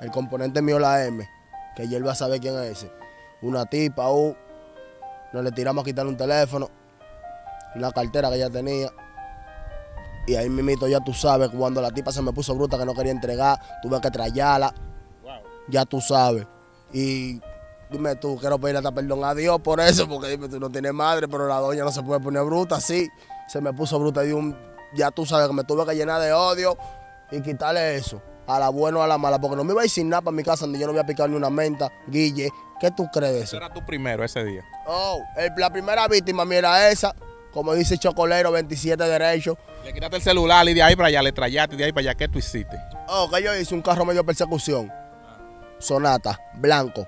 El componente mío la M, que él va a saber quién es ese. Una tipa, U. Uh, nos le tiramos a quitarle un teléfono, una cartera que ella tenía. Y ahí mimito, ya tú sabes, cuando la tipa se me puso bruta que no quería entregar, tuve que trayarla. Ya tú sabes. Y dime tú, quiero pedirle hasta perdón a Dios por eso, porque dime tú no tienes madre, pero la doña no se puede poner bruta, sí. Se me puso bruta y un, ya tú sabes que me tuve que llenar de odio y quitarle eso a la buena o a la mala, porque no me iba a decir nada para mi casa donde yo no voy a picar ni una menta, Guille. ¿Qué tú crees eso? era tu primero ese día? Oh, la primera víctima, mira esa, como dice Chocolero, 27 derecho. Le quitaste el celular y de ahí para allá, le trayaste de ahí para allá, ¿qué tú hiciste? Oh, que yo hice un carro medio persecución. Sonata, blanco.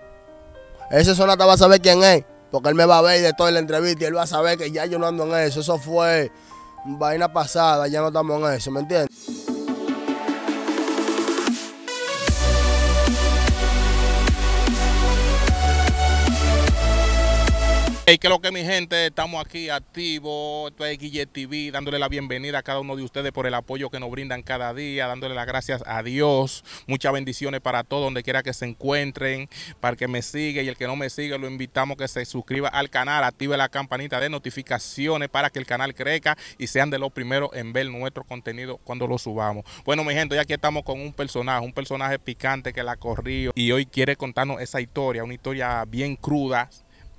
Ese Sonata va a saber quién es, porque él me va a ver de toda la entrevista y él va a saber que ya yo no ando en eso. Eso fue vaina pasada, ya no estamos en eso, ¿me entiendes? Hey, que lo que mi gente, estamos aquí activos, esto es Guille TV, dándole la bienvenida a cada uno de ustedes por el apoyo que nos brindan cada día, dándole las gracias a Dios, muchas bendiciones para todos, donde quiera que se encuentren, para que me sigue y el que no me sigue, lo invitamos que se suscriba al canal, active la campanita de notificaciones para que el canal crezca y sean de los primeros en ver nuestro contenido cuando lo subamos. Bueno, mi gente, ya aquí estamos con un personaje, un personaje picante que la corrió y hoy quiere contarnos esa historia, una historia bien cruda,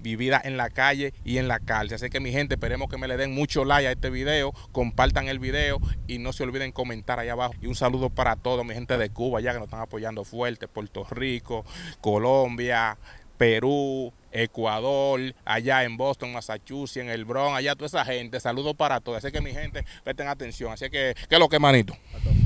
vivida en la calle y en la calle, Así que mi gente, esperemos que me le den mucho like a este video, compartan el video y no se olviden comentar allá abajo. Y un saludo para todos, mi gente de Cuba, ya que nos están apoyando fuerte, Puerto Rico, Colombia, Perú, Ecuador, allá en Boston, Massachusetts, en el Bronx, allá toda esa gente. Saludos para todos. Así que mi gente, presten atención. Así que, ¿qué es lo que, manito?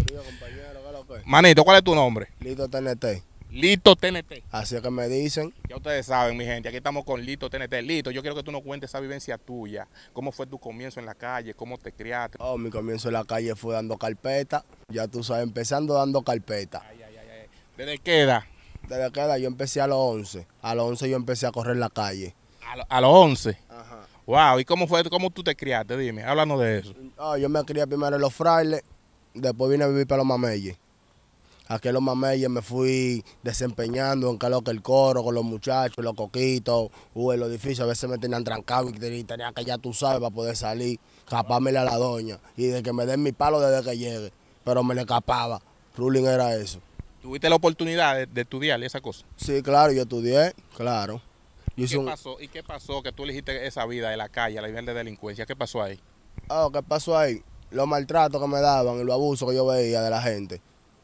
es manito? Manito, ¿cuál es tu nombre? Lito TNT. Lito TNT. Así es que me dicen. Ya ustedes saben, mi gente, aquí estamos con Lito TNT. Lito, yo quiero que tú nos cuentes esa vivencia tuya. ¿Cómo fue tu comienzo en la calle? ¿Cómo te criaste? Oh, mi comienzo en la calle fue dando carpeta. Ya tú sabes, empezando dando carpeta. Ay, ay, ay, ¿Desde qué edad? Desde qué edad yo empecé a los 11. A los 11 yo empecé a correr la calle. ¿A, los 11? Ajá. Wow, ¿y cómo fue, cómo tú te criaste? Dime, háblanos de eso. Oh, yo me crié primero en los frailes, después vine a vivir para los mameyes. Aquí en los mameyes me fui desempeñando en que lo que el coro, con los muchachos, los coquitos, o en los edificios, a veces me tenían trancado y tenía que ya tú sabes para poder salir, escaparme a la doña. Y de que me den mi palo desde que llegue, pero me le escapaba. Ruling era eso. ¿Tuviste la oportunidad de, estudiarle estudiar esa cosa? Sí, claro, yo estudié, claro. ¿Y, qué pasó, ¿Y qué pasó que tú elegiste esa vida de la calle, la vida de delincuencia? ¿Qué pasó ahí? Oh, ¿qué pasó ahí? Los maltratos que me daban y los abusos que yo veía de la gente.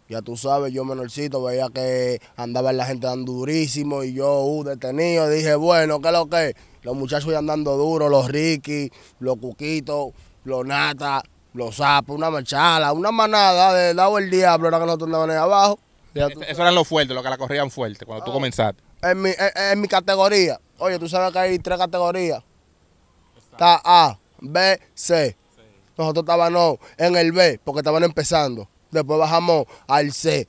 Ya tú sabes, yo menorcito veía que andaba la gente dando durísimo y yo uh, detenido. Dije, bueno, ¿qué es lo que? Los muchachos iban andando duro, los Ricky, los Cuquitos, los Nata, los Sapos, una machala, una manada de dado el diablo era que nosotros andaban ahí abajo. Eh, eso eran los fuertes, los que la corrían fuerte cuando tú ah. comenzaste. En mi, en, mi categoría. Oye, tú sabes que hay tres categorías. Está A, B, C. Nosotros estábamos en el B porque estaban empezando después bajamos al C.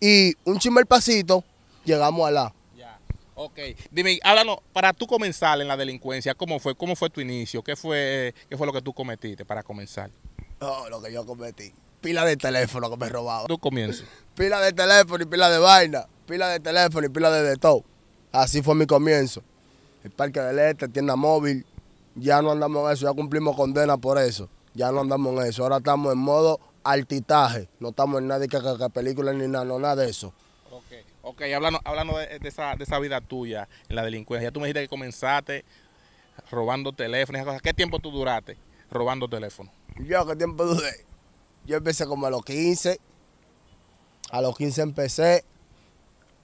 Y un chimer pasito, llegamos a Ya, ok. Dime, háblanos, para tú comenzar en la delincuencia, ¿cómo fue, cómo fue tu inicio? ¿Qué fue, ¿Qué fue lo que tú cometiste para comenzar? Oh, lo que yo cometí. Pila de teléfono que me robaba. Tú comienzas. pila de teléfono y pila de vaina. Pila de teléfono y pila de, todo. Así fue mi comienzo. El Parque del Este, tienda móvil. Ya no andamos en eso, ya cumplimos condena por eso. Ya no andamos en eso. Ahora estamos en modo altitaje. No estamos en nada de que, película ni nada, no, nada de eso. Ok, okay. hablando, hablando de, esa, vida tuya en la delincuencia, tú me dijiste que comenzaste robando teléfonos, ¿Qué tiempo tú duraste robando teléfonos? Yo, ¿qué tiempo duré? Yo empecé como a los 15. A los 15 empecé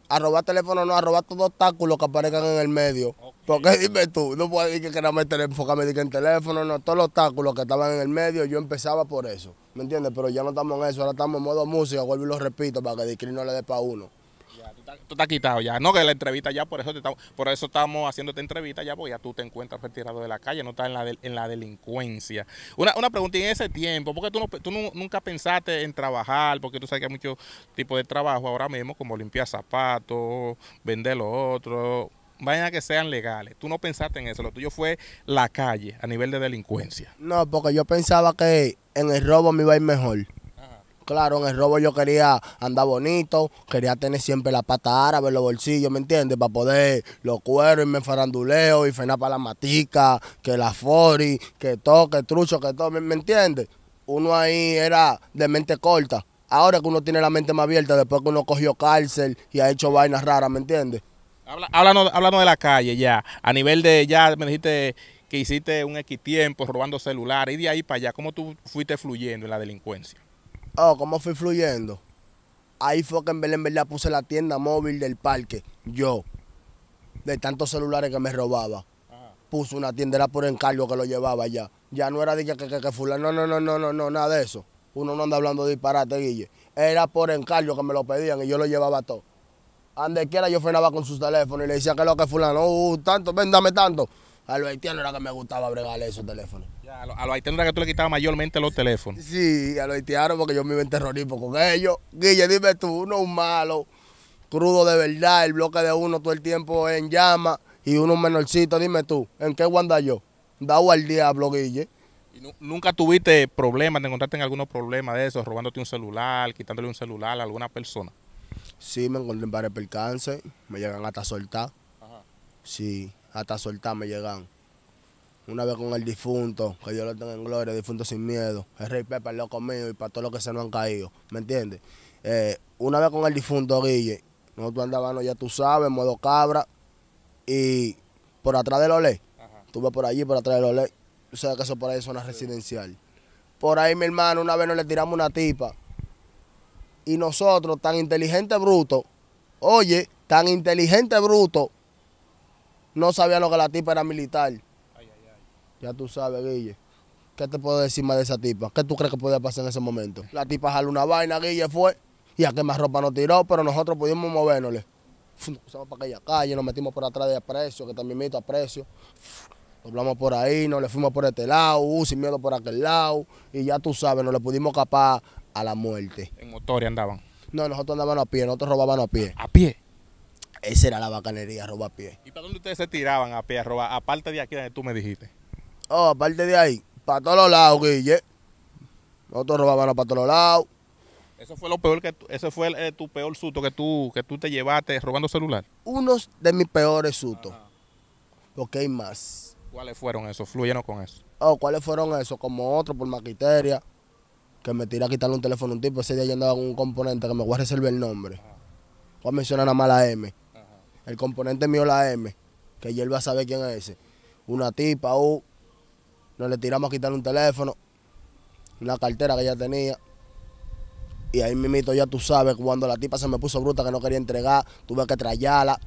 a robar teléfonos, no, a robar todos los obstáculos que aparezcan en el medio. Porque dime tú, no puedes decir que queramos enfocarme en teléfono, no, todos los obstáculos que estaban en el medio, yo empezaba por eso. ¿me entiendes? Pero ya no estamos en eso, ahora estamos en modo música, vuelvo y lo repito para que Discrim no le dé para uno. tú, estás quitado ya, no que la entrevista ya, por eso, te por eso estamos haciendo esta entrevista ya, porque ya tú te encuentras retirado de la calle, no estás en la, en la delincuencia. Una, una pregunta, en ese tiempo, porque tú, no, tú nunca pensaste en trabajar? Porque tú sabes que hay muchos tipos de trabajo ahora mismo, como limpiar zapatos, vender lo otro, vayan que sean legales. Tú no pensaste en eso, lo tuyo fue la calle a nivel de delincuencia. No, porque yo pensaba que en el robo me iba a ir mejor. Claro, en el robo yo quería andar bonito, quería tener siempre la pata árabe, los bolsillos, ¿me entiendes? Para poder los cueros, me faranduleo y frenar para la matica, que la fori, que todo, que trucho, que todo, ¿me entiendes? Uno ahí era de mente corta. Ahora que uno tiene la mente más abierta, después que uno cogió cárcel y ha hecho vainas raras, ¿me entiendes? Habla, de la calle ya, a nivel de, ya me dijiste que hiciste un tiempo robando celulares, y de ahí para allá, ¿cómo tú fuiste fluyendo en la delincuencia? Oh, ¿cómo fui fluyendo? Ahí fue que en verdad, puse la tienda móvil del parque, yo, de tantos celulares que me robaba. Ah. Puse una tienda, era por encargo que lo llevaba ya. Ya no era de que, que, que, fulano, no, no, no, no, no, nada de eso. Uno no anda hablando de disparate, Guille. Era por encargo que me lo pedían y yo lo llevaba todo. Ande yo frenaba con sus teléfonos y le decía que lo que fulano, uh, tanto, véndame tanto. A los haitianos era que me gustaba bregarle esos teléfonos. a, los, haitianos era que tú le quitabas mayormente los teléfonos. Sí, a los haitianos porque yo me iba en terrorismo con ellos. Guille, dime tú, uno un malo, crudo de verdad, el bloque de uno todo el tiempo en llama y uno menorcito, dime tú, ¿en qué guanda yo? Dao al diablo, Guille. ¿Nunca tuviste problemas, te encontraste en algunos problemas de esos, robándote un celular, quitándole un celular a alguna persona? Sí, me encontré en el percances. Me llegan hasta soltar. Ajá. Sí, hasta soltar me llegan. Una vez con el difunto, que yo lo tengo en gloria, difunto sin miedo. El rey Pepe, el loco mío y para todos los que se nos han caído. ¿Me entiendes? Eh, una vez con el difunto, Guille, nosotros andábamos, ya tú sabes, modo cabra. Y por atrás de Olé. Estuve por allí, por atrás de Olé. Tú sabes que eso por ahí es una residencial. Por ahí, mi hermano, una vez nos le tiramos una tipa y nosotros, tan inteligente bruto, oye, tan inteligente bruto, no sabía lo que la tipa era militar. Ya tú sabes, Guille. ¿Qué te puedo decir más de esa tipa? ¿Qué tú crees que podía pasar en ese momento? La tipa jaló una vaina, Guille fue, y a que más ropa nos tiró, pero nosotros pudimos movernosle. Nos cruzamos para aquella calle, nos metimos por atrás de Aprecio, que también meto Aprecio. Doblamos por ahí, nos le fuimos por este lado, uh, sin miedo por aquel lado, y ya tú sabes, nos le pudimos capar a la muerte. ¿En motores andaban? No, nosotros andábamos a pie, nosotros robábamos a pie. ¿A pie? Esa era la bacanería, robar a pie. ¿Y para dónde ustedes se tiraban a pie a robar? Aparte de aquí donde tú me dijiste. Oh, aparte de ahí, para todos lados, Guille. Nosotros robábamos para todos lados. Eso fue lo peor que ese fue eh, tu peor susto que tú que tú te llevaste robando celular. Uno de mis peores sustos. Porque hay más. ¿Cuáles fueron esos? Fluyeron con eso. Oh, ¿cuáles fueron esos? Como otro por maquiteria que me tira a quitarle un teléfono a un tipo. Ese día yo andaba con un componente que me voy a reservar el nombre. Voy a mencionar nada más la M. El componente mío la M, que ya él va a saber quién es ese. Una tipa, uh, nos le tiramos a quitarle un teléfono, una cartera que ella tenía. Y ahí mimito ya tú sabes, cuando la tipa se me puso bruta que no quería entregar, tuve que trayarla.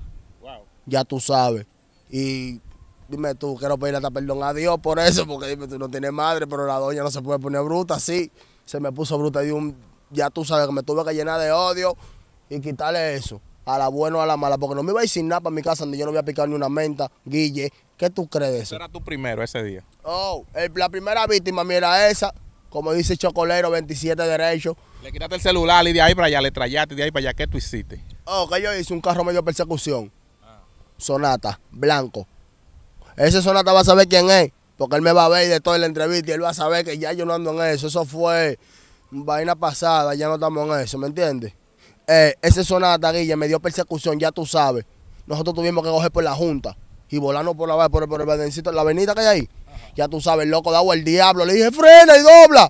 Ya tú sabes. Y dime tú, quiero pedirle hasta perdón a Dios por eso, porque dime tú no tienes madre, pero la doña no se puede poner bruta, sí se me puso bruta y un, ya tú sabes que me tuve que llenar de odio y quitarle eso. A la buena o a la mala, porque no me iba a ir sin nada para mi casa donde yo no voy a picar ni una menta, Guille. ¿Qué tú crees eso? era tu primero ese día? Oh, la primera víctima, mira esa, como dice Chocolero, 27 derechos. Le quitaste el celular y de ahí para allá, le trayaste de ahí para allá. ¿Qué tú hiciste? Oh, que yo hice un carro medio persecución. Ah. Sonata, blanco. Ese sonata va a saber quién es. Porque él me va a ver de toda la entrevista y él va a saber que ya yo no ando en eso. Eso fue vaina pasada, ya no estamos en eso, ¿me entiendes? Eh, ese sonata, Guille, me dio persecución, ya tú sabes. Nosotros tuvimos que coger por la junta y volarnos por la, por, por el la avenida que hay ahí. Ya tú sabes, loco, da el diablo. Le dije, frena y dobla.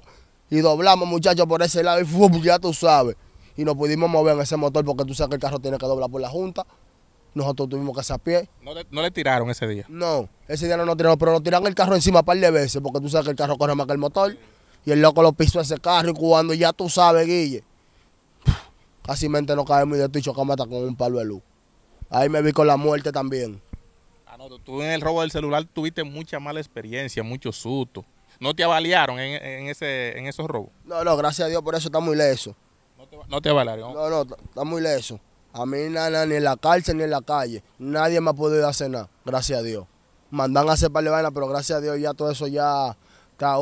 Y doblamos, muchachos, por ese lado y ya tú sabes. Y nos pudimos mover en ese motor porque tú sabes que el carro tiene que doblar por la junta nosotros tuvimos que hacer a pie. No le, tiraron ese día? No, ese día no nos tiraron, pero nos tiraron el carro encima un par de veces, porque tú sabes que el carro corre más que el motor. Y el loco lo pisó ese carro y cuando ya tú sabes, Guille, casi mente no cae y de ti acá hasta con un palo de luz. Ahí me vi con la muerte también. Ah, no, tú en el robo del celular tuviste mucha mala experiencia, mucho susto. ¿No te avaliaron en, ese, en esos robos? No, no, gracias a Dios por eso está muy leso. No te, avaliaron? No, no, está muy leso. A mí nada, ni en la cárcel ni en la calle. Nadie me ha podido hacer nada, gracias a Dios. Mandan a hacer par de pero gracias a Dios ya todo eso ya está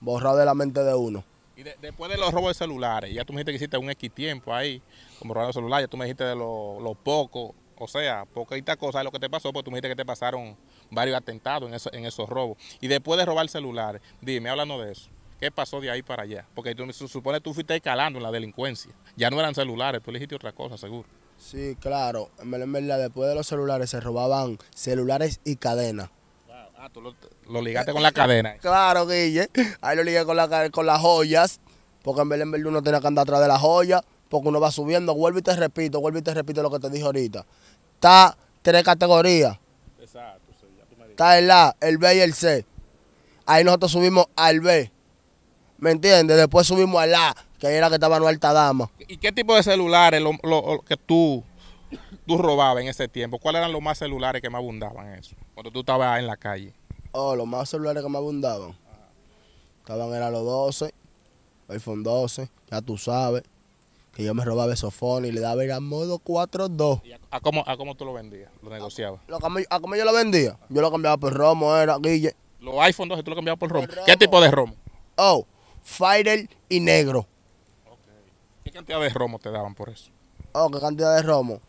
borrado de la mente de uno. Y después de los robos de celulares, ya tú me dijiste que hiciste un X tiempo ahí, como robando celulares, ya tú me dijiste de los lo pocos, o sea, poquitas cosas lo que te pasó, porque tú me dijiste que te pasaron varios atentados en, en esos robos. Y después de robar celulares, dime, hablando de eso. ¿Qué pasó de ahí para allá? Porque tú, supone que tú fuiste escalando en la delincuencia. Ya no eran celulares, tú elegiste otra cosa, seguro. Sí, claro. En verdad, después de los celulares se robaban celulares y cadenas. Ah, tú lo, ligaste con la cadena. Claro, Guille. Ahí lo ligué con, la, con las joyas. Porque en verdad, uno tenía que andar atrás de las joyas. Porque uno va subiendo. Vuelvo y te repito, vuelvo y te repito lo que te dije ahorita. Está tres categorías. Exacto. Está el A, el B y el C. Ahí nosotros subimos al B. ¿Me entiendes? Después subimos a la, que era que estaba en alta dama. ¿Y qué tipo de celulares que tú, tú robabas en ese tiempo? ¿Cuáles eran los más celulares que más abundaban eso? Cuando tú estabas en la calle. Oh, los más celulares que más abundaban. Estaban eran los 12, iPhone 12, ya tú sabes. Que yo me robaba esos y le daba el modo 4.2. 2 a, cómo, ¿A cómo tú lo vendías? ¿Lo negociabas? A, cómo yo lo vendía? Yo lo cambiaba por romo, era Guille. ¿Los iPhone 12 tú lo cambiabas Por romo. ¿Qué tipo de romo? Oh, Fighter y negro. ¿Qué cantidad de romo te daban por eso? Oh, ¿qué cantidad de romo?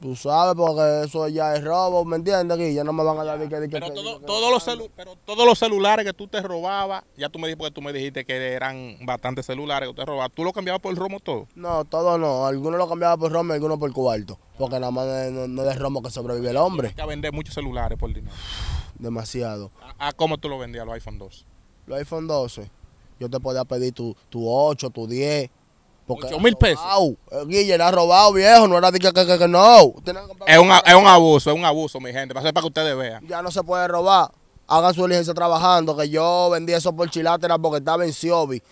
Tú sabes, porque eso ya es robo, ¿me entiendes? Aquí ya no me van a dar de que... pero, todos los pero todos los celulares que tú te robabas, ya tú me dijiste, tú me dijiste que eran bastantes celulares que tú te robabas, ¿tú lo cambiabas por romo todo? No, todo no. Algunos lo cambiaba por romo y algunos por cuarto. Porque nada más no, es romo que sobrevive el hombre. Tienes que vender muchos celulares por dinero. Demasiado. ¿A, cómo tú lo vendías, los iPhone 12? Los iPhone 12 yo te podía pedir tu, tu 8, tu 10. Porque 8 mil pesos. Eh, Guille, ha robado, viejo. No era de que, no. Es un, abuso, es un abuso, mi gente. Para, para que ustedes vean. Ya no se puede robar. Hagan su diligencia trabajando. Que yo vendí eso por chilátera porque estaba en Siobi.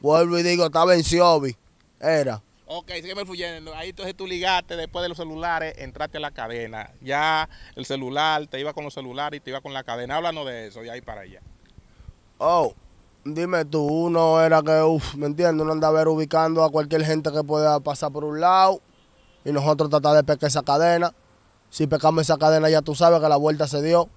Vuelvo y digo, estaba en Siobi. Era. Ok, me fuyendo Ahí tú ligaste después de los celulares, entraste a la cadena. Ya el celular, te iba con los celulares y te iba con la cadena. Háblanos de eso, y ahí para allá. Oh, Dime tú, uno era que, uff, ¿me entiendes? Uno andaba ubicando a cualquier gente que pueda pasar por un lado y nosotros tratar de pescar esa cadena. Si pecamos esa cadena ya tú sabes que la vuelta se dio.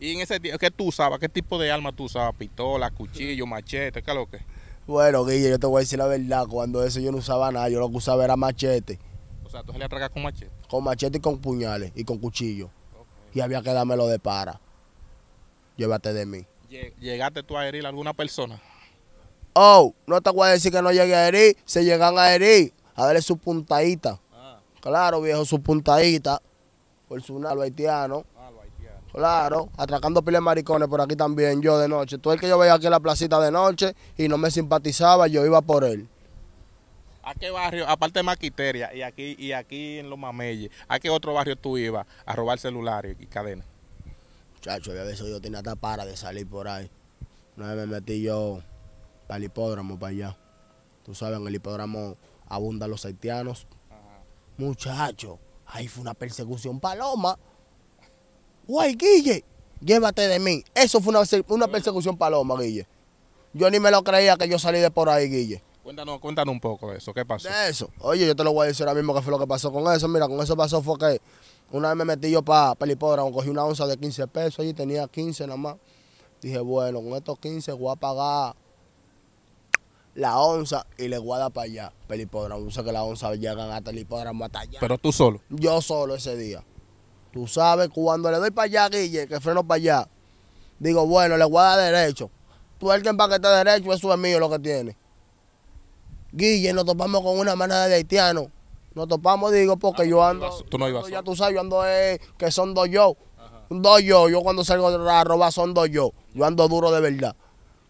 ¿Y en ese tiempo qué tú usabas? ¿Qué tipo de arma tú usabas? ¿Pistola, cuchillo, machete? ¿Qué lo que? Bueno, Guille, yo te voy a decir la verdad. Cuando eso yo no usaba nada, yo lo que usaba era machete. O sea, tú se le atracas con machete. Con machete y con puñales y con cuchillo. Y había que dármelo de para. Llévate de mí. ¿Llegaste tú a herir alguna persona? Oh, no te voy a decir que no llegué a herir. Se llegan a herir. A darle su puntadita. Ah. Claro, viejo, su puntadita. Por su nalo ah, haitiano. Claro, atracando piles maricones por aquí también, yo de noche. tú el que yo veía aquí en la placita de noche y no me simpatizaba, yo iba por él. ¿A qué barrio, aparte de Maquiteria y aquí, y aquí en Los Mameyes, a qué otro barrio tú ibas a robar celulares y cadenas? Chacho, había veces yo tenía hasta para de salir por ahí. Una me metí yo para el hipódromo, para allá. Tú sabes, en el hipódromo abundan los haitianos. Ajá. Muchacho, ahí fue una persecución paloma. Guay, Guille, llévate de mí. Eso fue una, persecución paloma, Guille. Yo ni me lo creía que yo salí de por ahí, Guille. Cuéntanos, cuéntanos un poco eso, ¿qué pasó? De eso. Oye, yo te lo voy a decir ahora mismo qué fue lo que pasó con eso. Mira, con eso pasó fue que una vez me metí yo para pa cogí una onza de 15 pesos allí, tenía 15 nomás. Dije, bueno, con estos 15 voy a pagar la onza y le voy a dar para allá, pelipodra, sé que la onza llegan hasta el hipódromo, hasta allá. ¿Pero tú solo? Yo solo ese día. Tú sabes, cuando le doy para allá, Guille, que freno para allá, digo, bueno, le voy a dar derecho. Tú el que este derecho, eso es mío lo que tiene. Guille, nos topamos con una manada de haitianos nos topamos, digo, porque yo ando. Tú no ibas. Ya tú sabes, yo ando eh, que son dos yo. Dos yo. Yo cuando salgo a robar son dos yo. Yo ando duro de verdad.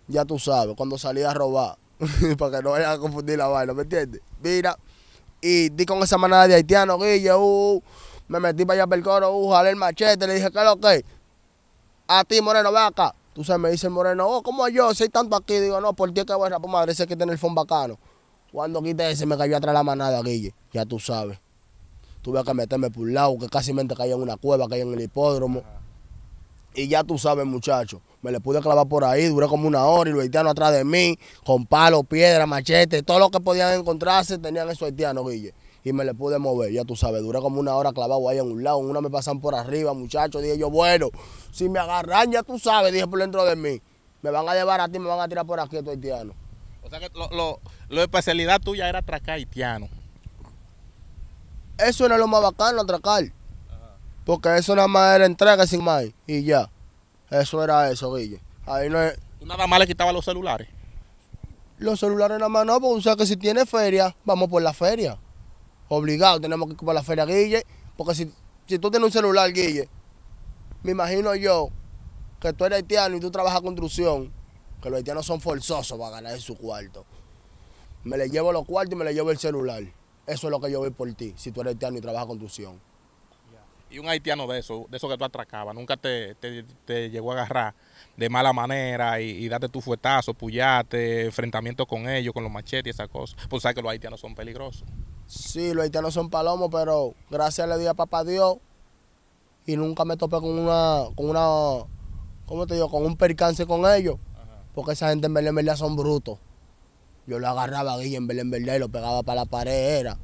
Ya tú sabes, cuando salí a robar. para que no vaya a confundir la vaina, ¿me entiendes? Mira, y di con esa manada de haitiano, Guille, uh, uh, me metí para allá para el coro, uh, jalé el machete, le dije, ¿qué es lo que? A ti, Moreno, ve acá. Tú sabes, me dice Moreno, oh, ¿cómo yo? Soy tanto aquí. Digo, no, por ti es que voy a rapar, madre, sé que tiene el fondo bacano. Cuando quité ese, me cayó atrás la manada, Guille ya tú sabes. Tuve que meterme por un lado, que casi me caía en una cueva, caía en el hipódromo. Y ya tú sabes, muchacho, me le pude clavar por ahí, duré como una hora y los haitianos atrás de mí, con palos, piedra, machete, todo lo que podían encontrarse tenían esos haitianos, Guille. Y me le pude mover, ya tú sabes, duré como una hora clavado ahí en un lado, en una me pasan por arriba, muchacho, dije yo, bueno, si me agarran, ya tú sabes, dije por dentro de mí, me van a llevar a ti, me van a tirar por aquí estos haitianos. O sea que lo, lo, lo especialidad tuya era atracar haitiano eso era lo más bacano, atracar. Porque eso nada más era entrega sin más y ya. Eso era eso, Guille. Ahí no es... nada más le quitabas los celulares? Los celulares nada más no, porque o sea que si tiene feria, vamos por la feria. Obligado, tenemos que ir por la feria, Guille. Porque si, si tú tienes un celular, Guille, me imagino yo que tú eres haitiano y tú trabajas construcción, que los haitianos son forzosos para ganar en su cuarto. Me le llevo los cuartos y me le llevo el celular. Eso es lo que yo veo por ti, si tú eres haitiano y trabajas conducción Y un haitiano de eso, de eso que tú atracabas, nunca te, te, llegó a agarrar de mala manera y, y darte tu fuetazo, puyate, enfrentamiento con ellos, con los machetes y esas cosas. Pues sabes que los haitianos son peligrosos. Sí, los haitianos son palomos, pero gracias le di a papá Dios y nunca me topé con una, con una, ¿cómo te digo? Con un percance con ellos, porque esa gente en verdad, son brutos. Yo lo agarraba a Guille en Belén Verdad y lo pegaba para la pared, era.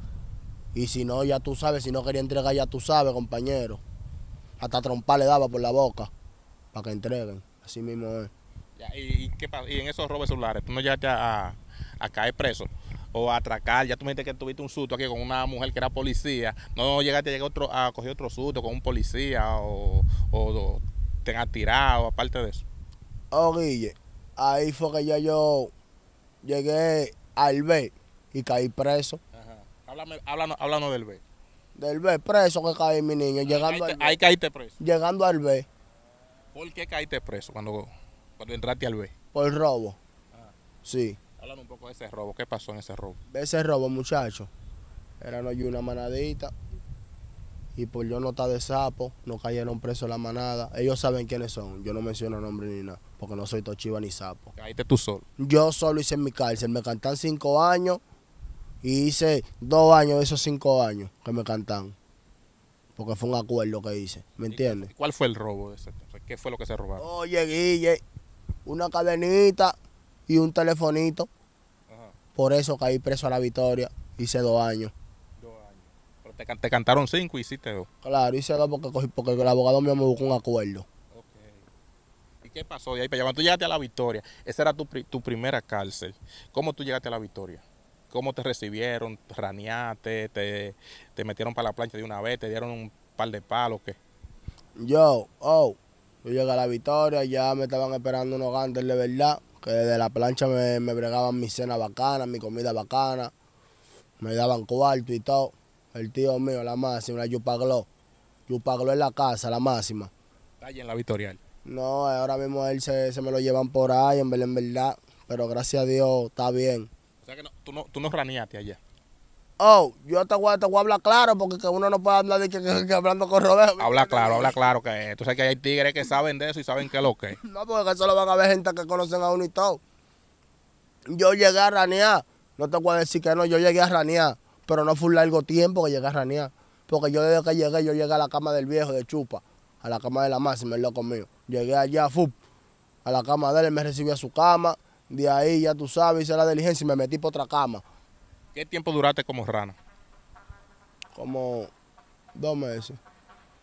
Y si no, ya tú sabes, si no quería entregar, ya tú sabes, compañero. Hasta trompar le daba por la boca para que entreguen. Así mismo es. ¿Y, en esos robos celulares? ¿Tú no llegaste a, caer preso? o a atracar. Ya tú me dijiste que tuviste un susto aquí con una mujer que era policía. No llegaste a, otro, a coger otro susto con un policía o, te han tirado, aparte de eso. Oh, Guille, ahí fue que ya yo llegué al B y caí preso. Ajá. Háblame, háblanos, háblanos del B. Del B, preso que caí, mi niño. Ahí llegando al B, ahí caíste preso. Llegando al B. ¿Por qué caíste preso cuando, cuando entraste al B? Por robo. Ajá. Sí. Háblame un poco de ese robo. ¿Qué pasó en ese robo? De ese robo, muchacho. Era no una manadita y por yo no estar de sapo, no cayeron presos la manada. Ellos saben quiénes son, yo no menciono nombre ni nada, porque no soy tochiva ni sapo. Caíste tú solo. Yo solo hice mi cárcel, me cantan cinco años y hice dos años de esos cinco años que me cantan. Porque fue un acuerdo que hice, ¿me entiendes? ¿Cuál fue el robo de ese? ¿Qué fue lo que se robaron? Oye, Guille, una cadenita y un telefonito. Por eso caí preso a la Victoria, hice dos años. Te, cantaron cinco y hiciste dos. Claro, hice dos porque, porque el abogado mío me buscó un acuerdo. Okay. ¿Y qué pasó de ahí para allá? tú llegaste a la victoria, esa era tu, primera cárcel. ¿Cómo tú llegaste a la victoria? ¿Cómo te recibieron? ¿Te ¿Raneaste? Te, raneaste te metieron para la plancha de una vez? ¿Te dieron un par de palos? ¿Qué? Yo, oh, yo llegué a la victoria, ya me estaban esperando unos gantes de verdad, que de la plancha me, me bregaban mi cena bacana, mi comida bacana, me daban cuarto y todo. El tío mío, la máxima, la Yupagló. Yupagló en la casa, la máxima. Está allí en la victoria. No, eh, ahora mismo él se, se me lo llevan por ahí, en verdad, en verdad. Pero gracias a Dios está bien. O sea que no, tú, no, tú no raneaste allá. Oh, yo te voy, a hablar claro porque uno no puede hablar de que, que, hablando con Roberto Habla claro, habla claro que tú sabes que hay tigres que saben de eso y saben qué es lo que. No, porque eso lo van a ver gente que conocen a uno y todo. Yo llegué a ranear, no te voy a decir que no, yo llegué a ranear pero no fue un largo tiempo que llegué a ranear. Porque yo desde que llegué, yo llegué a la cama del viejo de Chupa, a la cama de la máxima, el loco mío. Llegué allá, fup, a la cama de él, me recibió a su cama, de ahí ya tú sabes, hice la diligencia y me metí por otra cama. ¿Qué tiempo duraste como rana? Como dos meses.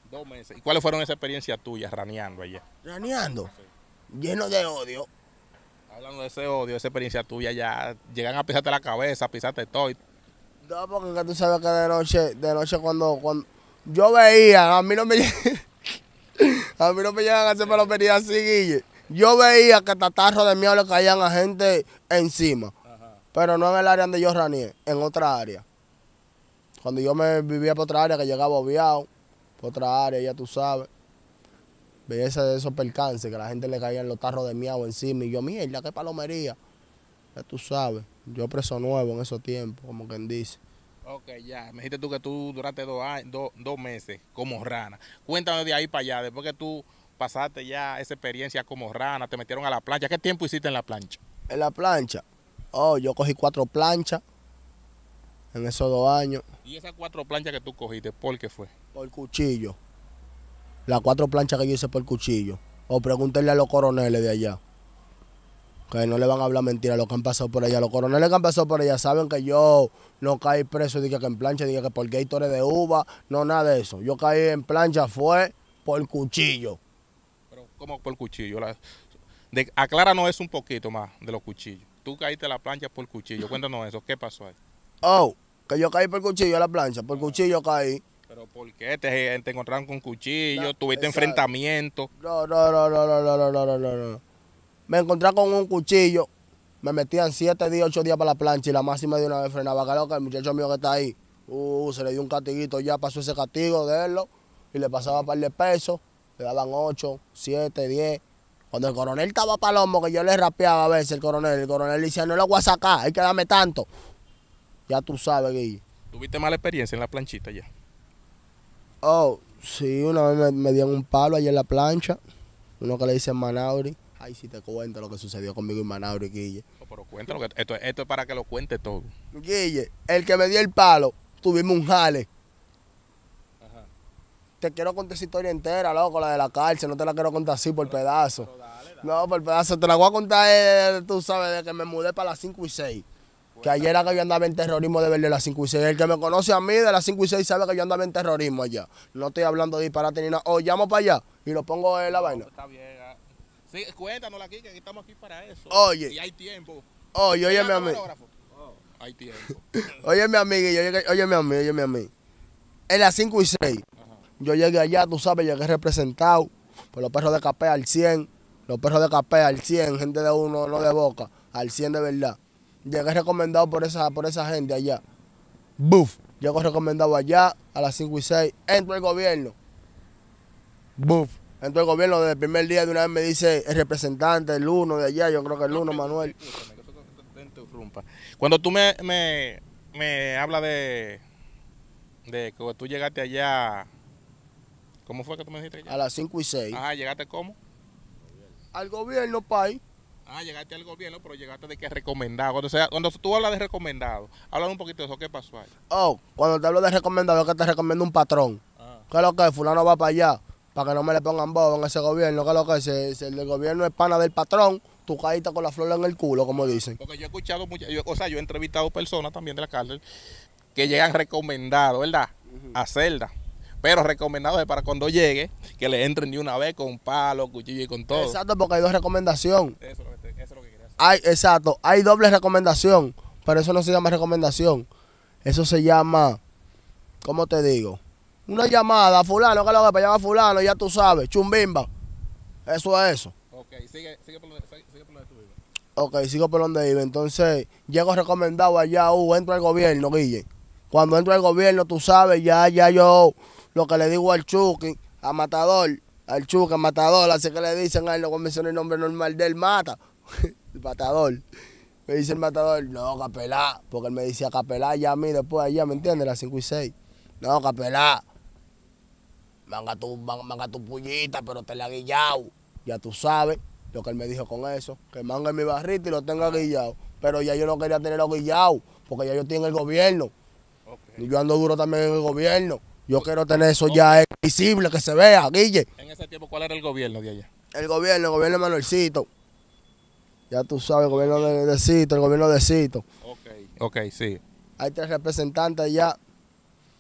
Dos meses. ¿Y cuáles fueron esas experiencias tuyas raneando allá? ¿Raneando? Lleno de odio. Hablando de ese odio, esa experiencia tuya ya, llegan a pisarte la cabeza, a pisarte todo. No, porque tú sabes que de noche, de noche cuando, cuando yo veía, a mí no me a llegan a hacer palomería así, Guille. Yo veía que tatarro de miedo le caían a gente encima. Pero no en el área donde yo rané, en otra área. Cuando yo me vivía por otra área, que llegaba obviado, por otra área, ya tú sabes. Veía ese, esos percances, que a la gente le caían los tarros de miau encima. Y yo, mierda, qué palomería. Ya tú sabes yo preso nuevo en esos tiempos, como quien dice. Ok, ya. Me dijiste tú que tú duraste dos, meses como rana. Cuéntame de ahí para allá, después que tú pasaste ya esa experiencia como rana, te metieron a la plancha. ¿Qué tiempo hiciste en la plancha? En la plancha. Oh, yo cogí cuatro planchas en esos dos años. ¿Y esas cuatro planchas que tú cogiste, por qué fue? Por cuchillo. Las cuatro planchas que yo hice por cuchillo. O pregúntenle a los coroneles de allá que no le van a hablar mentira los que han pasado por allá. Los coroneles que han pasado por allá saben que yo no caí preso, dije que en plancha, dije que por gaitores de uva, no nada de eso. Yo caí en plancha fue por cuchillo. Pero, ¿cómo por cuchillo? acláranos eso un poquito más de los cuchillos. Tú caíste a la plancha por cuchillo. Cuéntanos eso, ¿qué pasó ahí? Oh, que yo caí por cuchillo a la plancha, por cuchillo caí. Pero ¿por qué te, encontraron con cuchillo? ¿Tuviste enfrentamiento? No, no, no, no, no, no, no, no, no. Me encontré con un cuchillo. Me metían siete días, ocho días para la plancha y la máxima de una vez frenaba. Claro que el muchacho mío que está ahí, uh, se le dio un castiguito, ya pasó ese castigo de él y le pasaba un par de pesos. Le daban ocho, siete, diez. Cuando el coronel estaba palomo, que yo le rapeaba a veces el coronel, el coronel decía, no lo voy a sacar, hay que darme tanto. Ya tú sabes, Guille. ¿Tuviste mala experiencia en la planchita ya? Oh, sí, una vez me, dieron un palo allá en la plancha, uno que le dice Manauri. Ay, si te cuento lo que sucedió conmigo y en y Guille. Pero cuéntalo, que esto, esto es para que lo cuente todo. Guille, el que me dio el palo, tuvimos un jale. Te quiero contar esa historia entera, loco, la de la cárcel. No te la quiero contar así por pedazo. No, por pedazo. Te la voy a contar, eh, tú sabes, de que me mudé para las 5 y 6. Que ayer era que yo andaba en terrorismo de de las 5 y 6. El que me conoce a mí de las 5 y 6 sabe que yo andaba en terrorismo allá. No estoy hablando de disparate ni nada. O llamo para allá y lo pongo en la vaina. Pues, está bien, Sí, cuéntanos aquí, que estamos aquí para eso. Oye. Y hay tiempo. Oye, oye mi amigo oh. hay tiempo. Oye, mi oye oye, mi amigo, óyeme mi amigo. En las 5 y 6, yo llegué allá, tú sabes, llegué representado por los perros de capé al 100, los perros de capé al 100, gente de uno, no de boca, al 100 de verdad. Llegué recomendado por esa, por esa gente allá. Buf, llego recomendado allá a las 5 y 6, entro el gobierno. Buf, entonces el gobierno desde el primer día de una vez me dice el representante, el uno de allá, yo creo que el uno, Manuel. Cuando tú me, me, hablas de, de que tú llegaste allá, ¿cómo fue que tú me dijiste? Allá? A las 5 y 6. Ajá, ¿llegaste cómo? Al gobierno, país. Ah, llegaste al gobierno, pero llegaste de que recomendado. Cuando, sea, cuando tú hablas de recomendado, habla un poquito de eso. ¿Qué pasó ahí? Oh, cuando te hablo de recomendado, es que te recomiendo un patrón. Ah. ¿Qué es lo que? Fulano va para allá para que no me le pongan bobo en ese gobierno, que lo que es, el, gobierno es pana del patrón, tú caíste con la flor en el culo, como dicen. Porque yo he escuchado, muchas yo, o sea, yo he entrevistado personas también de la cárcel que llegan recomendados, ¿verdad? A celda. Pero recomendados es para cuando llegue, que le entren de una vez con palo, cuchillo y con todo. Exacto, porque hay dos recomendaciones. Eso, es lo que quería hacer. Hay, exacto, hay doble recomendación, pero eso no se llama recomendación. Eso se llama, ¿cómo te digo? una llamada fulano, que lo haga para llamar a fulano, ya tú sabes, chumbimba. Eso es eso. Ok, sigue, sigue por donde, sigue, por tú vives. Ok, sigo por donde iba. Entonces, llego recomendado allá, uh, entro al gobierno, Guille. Cuando entro al gobierno, tú sabes, ya, ya yo, lo que le digo al Chucky, a Matador, al Chucky, a Matador, así que le dicen a él, no el nombre normal del Mata. el Matador. Me dice el matador, no, capelá, porque él me decía capelá ya a mí después allá, ¿me entiendes? Las 5 y 6. No, capelá, manga tu, manga tu pero te la guillao. Ya tú sabes lo que él me dijo con eso, que manga mi barrito y lo tenga guillado. Pero ya yo no quería tenerlo guillado, porque ya yo tengo el gobierno. Y yo ando duro también en el gobierno. Yo quiero tener eso ya visible, que se vea, Guille. En ese tiempo, ¿cuál era el gobierno de allá? El gobierno, el gobierno de Manuelcito. Ya tú sabes, el gobierno de, Cito, el gobierno de Cito. Ok, ok, sí. Hay tres representantes ya.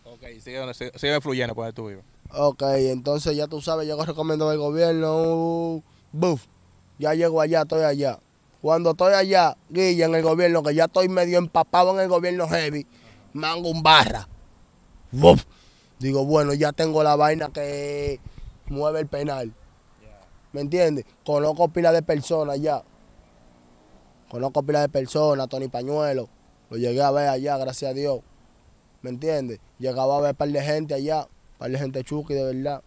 Ok, sigue, fluyendo pues tú vives. Ok, entonces ya tú sabes, yo recomiendo al gobierno, ya llego allá, estoy allá. Cuando estoy allá, Guilla, en el gobierno, que ya estoy medio empapado en el gobierno heavy, mango un barra. Buf. Digo, bueno, ya tengo la vaina que mueve el penal. ¿Me entiendes? Conozco pila de personas allá. Conozco pila de personas, Tony Pañuelo. Lo llegué a ver allá, gracias a Dios. ¿Me entiendes? Llegaba a ver un par de gente allá para gente chuki de verdad.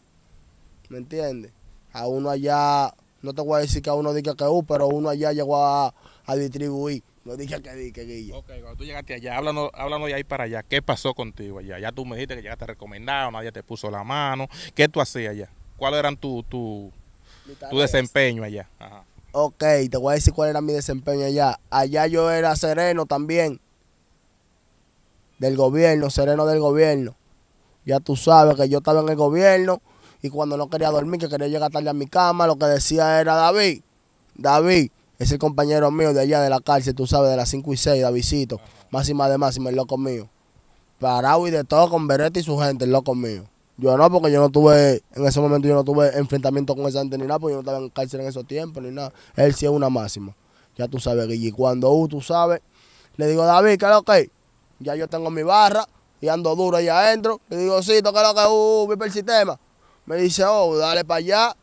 ¿Me entiendes? A uno allá, no te voy a decir que a uno diga que uh, pero uno allá llegó a, distribuir. No dije que dije, Guille. Ok, cuando tú llegaste allá, háblanos, de ahí para allá. ¿Qué pasó contigo allá? Ya tú me dijiste que llegaste recomendado, nadie te puso la mano. ¿Qué tú hacías allá? ¿Cuál era tu, tu, tu desempeño allá? Ajá. Ok, te voy a decir cuál era mi desempeño allá. Allá yo era sereno también. Del gobierno, sereno del gobierno. Ya tú sabes que yo estaba en el gobierno y cuando no quería dormir, que quería llegar tarde a mi cama, lo que decía era David, David, es el compañero mío de allá de la cárcel, tú sabes, de las 5 y 6, Davidcito, máxima de máxima, el loco mío. Parado y de todo con Beretta y su gente, el loco mío. Yo no, porque yo no tuve, en ese momento yo no tuve enfrentamiento con esa gente ni nada, porque yo no estaba en cárcel en esos tiempos ni nada. Él sí es una máxima. Ya tú sabes, y Cuando uh, tú sabes, le digo, David, ¿qué es lo que? Ya yo tengo mi barra, y ando duro ahí adentro. Y digo, sí, toca lo que hubo, uh, el sistema. Me dice, oh, dale para allá.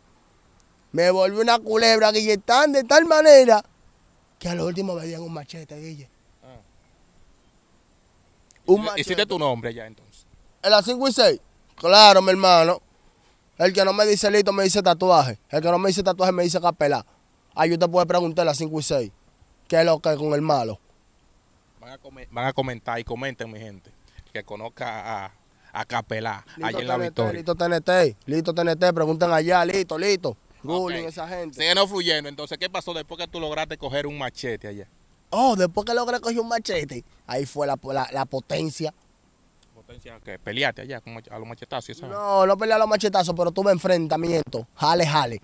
Me volví una culebra, Guille, de tal manera que a lo último me dieron un machete, Guille. ¿Y ¿Hiciste tu nombre ya entonces? En la 5 y 6. Claro, mi hermano. El que no me dice listo me dice tatuaje. El que no me dice tatuaje me dice capelá. Ahí usted puede puedo preguntar las 5 y 6. ¿Qué es lo que es con el malo? van a comentar y comenten, mi gente que conozca a, a Capelá, allá en la Victoria. Lito TNT, listo TNT, preguntan allá, listo, listo. esa gente. no fluyendo. Entonces, ¿qué pasó después que tú lograste coger un machete allá? Oh, después que logré coger un machete, ahí fue la, la, potencia. ¿Potencia qué? ¿Peleaste allá a los machetazos? No, no peleé a los machetazos, pero tuve enfrentamiento. Jale, jale.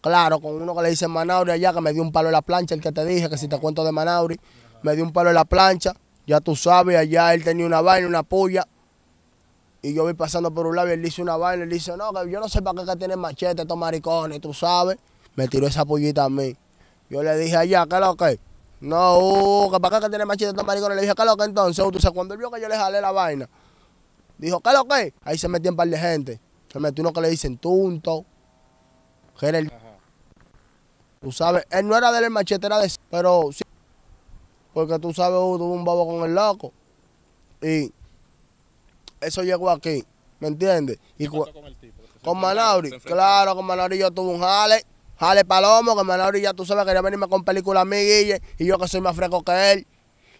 Claro, con uno que le dicen Manauri allá, que me dio un palo en la plancha, el que te dije, que si te cuento de Manauri, me dio un palo en la plancha. Ya tú sabes, allá él tenía una vaina, una polla. Y yo vi pasando por un lado y él dice una vaina. Él dice, no, que yo no sé para qué que tienen machete estos maricones, tú sabes. Me tiró esa pollita a mí. Yo le dije allá, ¿qué es lo que? No, uh, que para qué que tienen machete estos maricones. Le dije, ¿qué es lo que entonces? Uh, tú cuando él vio que yo le jalé la vaina, dijo, ¿qué es lo que? Ahí se metió un par de gente. Se metió uno que le dicen tunto. Que era el... Tú sabes, él no era del machete, era de... Pero sí. Porque tú sabes, hubo un bobo con el loco. Y eso llegó aquí, ¿me entiendes? con, el claro, con Manauri yo tuve un jale. Jale Palomo, que Manauri ya tú sabes, quería venirme con película a mí, Guille, y yo que soy más fresco que él.